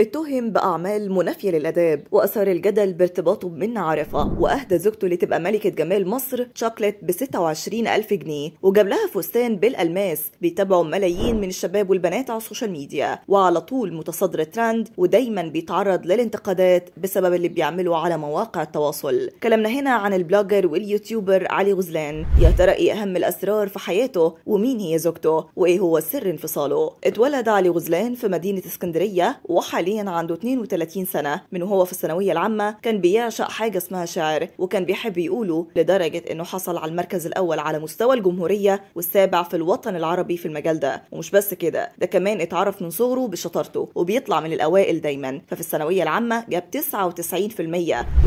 اتهم بأعمال منافية للآداب وأثار الجدل بارتباطه بمنة عارفة وأهدى زوجته اللي تبقى ملكة جمال مصر شوكليت ب 26 ألف جنيه وجاب لها فستان بالألماس بيتابعه ملايين من الشباب والبنات على السوشيال ميديا وعلى طول متصدر ترند ودايما بيتعرض للانتقادات بسبب اللي بيعمله على مواقع التواصل كلامنا هنا عن البلوجر واليوتيوبر علي غزلان يا ترى ايه أهم الأسرار في حياته ومين هي زوجته وإيه هو سر انفصاله اتولد علي غزلان في مدينة اسكندرية وحاليا حاليا عنده 32 سنة من وهو في الثانوية العامة كان بيعشق حاجة اسمها شعر وكان بيحب يقوله لدرجة انه حصل على المركز الاول على مستوى الجمهورية والسابع في الوطن العربي في المجال ده ومش بس كده ده كمان اتعرف من صغره بشطارته وبيطلع من الاوائل دايما ففي الثانوية العامة جاب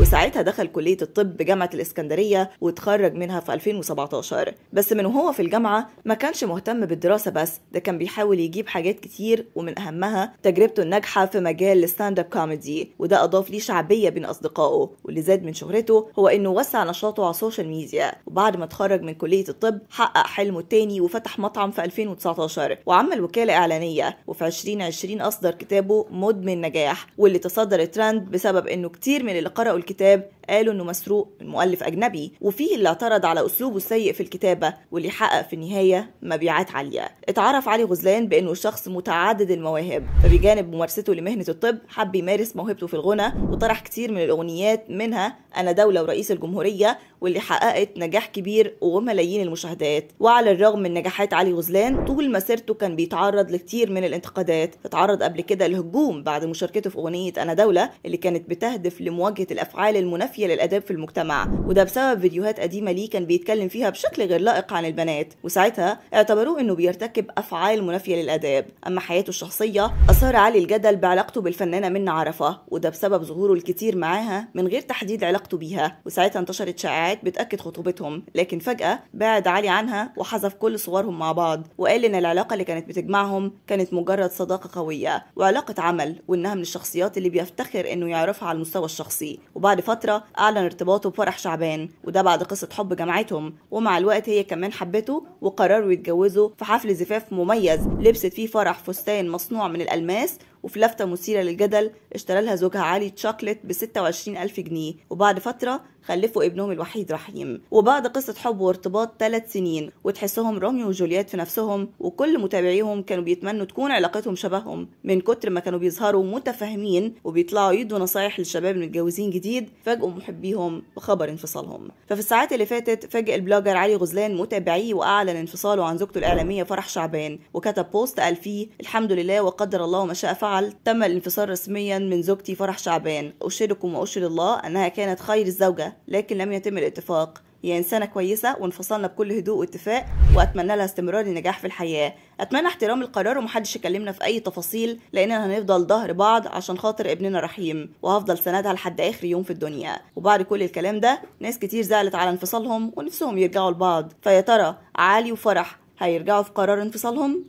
99% وساعتها دخل كلية الطب بجامعة الاسكندرية وتخرج منها في 2017 بس من وهو في الجامعة ما كانش مهتم بالدراسة بس ده كان بيحاول يجيب حاجات كتير ومن اهمها تجربته الناجحة في مجال الستاند اب كوميدي وده اضاف ليه شعبيه بين اصدقائه واللي زاد من شهرته هو انه وسع نشاطه على السوشيال ميديا وبعد ما اتخرج من كليه الطب حقق حلمه التاني وفتح مطعم في 2019 وعمل وكاله اعلانيه وفي 2020 اصدر كتابه مدمن نجاح واللي تصدر الترند بسبب انه كتير من اللي قرأوا الكتاب قالوا انه مسروق من مؤلف اجنبي وفيه اللي اعترض على اسلوبه السيء في الكتابه واللي حقق في النهايه مبيعات عاليه اتعرف علي غزلان بانه شخص متعدد المواهب فبجانب ممارسته لمهنه الطب حب يمارس موهبته في الغنى وطرح كتير من الاغنيات منها انا دوله ورئيس الجمهوريه واللي حققت نجاح كبير وملايين المشاهدات وعلى الرغم من نجاحات علي غزلان طول مسيرته كان بيتعرض لكتير من الانتقادات اتعرض قبل كده لهجوم بعد مشاركته في اغنيه انا دوله اللي كانت بتهدف لمواجهه الافعال المنافيه الكافية للأداب في المجتمع وده بسبب فيديوهات قديمة ليه كان بيتكلم فيها بشكل غير لائق عن البنات وساعتها اعتبروه إنه بيرتكب أفعال منافية للآداب أما حياته الشخصية أثار علي الجدل بعلاقته بالفنانة منى عرفة وده بسبب ظهوره الكتير معاها من غير تحديد علاقته بيها وساعتها انتشرت شائعات بتأكد خطوبتهم لكن فجأة بعد علي عنها وحذف كل صورهم مع بعض وقال إن العلاقة اللي كانت بتجمعهم كانت مجرد صداقة قوية وعلاقة عمل وإنها من الشخصيات اللي بيفتخر إنه يعرفها على المستوى الشخصي وبعد فترة أعلن ارتباطه بفرح شعبان وده بعد قصة حب جمعتهم ومع الوقت هي كمان حبته وقرروا يتجوزوا في حفل زفاف مميز لبست فيه فرح فستان مصنوع من الألماس وفي لفتة مثيرة للجدل اشترى لها زوجها علي تشوكلت ب 26 ألف جنيه وبعد فترة خلفوا ابنهم الوحيد رحيم وبعد قصة حب وارتباط ثلاث سنين وتحسهم روميو وجولييت في نفسهم وكل متابعيهم كانوا بيتمنوا تكون علاقتهم شبههم من كتر ما كانوا بيظهروا متفاهمين وبيطلعوا يدوا نصايح للشباب المتجوزين جديد فاجئوا محبيهم بخبر انفصالهم ففي الساعات اللي فاتت فاجئ البلوجر علي غزلان متابعيه وأعلن انفصاله عن زوجته الإعلامية فرح شعبان وكتب بوست قال فيه الحمد لله وقدر الله ما شاء فعل وبالفعل تم الانفصال رسميا من زوجتي فرح شعبان أشهدكم وأشهد الله أنها كانت خير الزوجة لكن لم يتم الاتفاق هي إنسانة كويسة وانفصلنا بكل هدوء واتفاق وأتمنى لها استمرار النجاح في الحياة أتمنى احترام القرار ومحدش يكلمنا في أي تفاصيل لأننا هنفضل ظهر بعض عشان خاطر ابننا رحيم وهفضل سندها لحد آخر يوم في الدنيا وبعد كل الكلام ده ناس كتير زعلت على انفصالهم ونفسهم يرجعوا لبعض فيا ترى علي وفرح هيرجعوا في قرار انفصالهم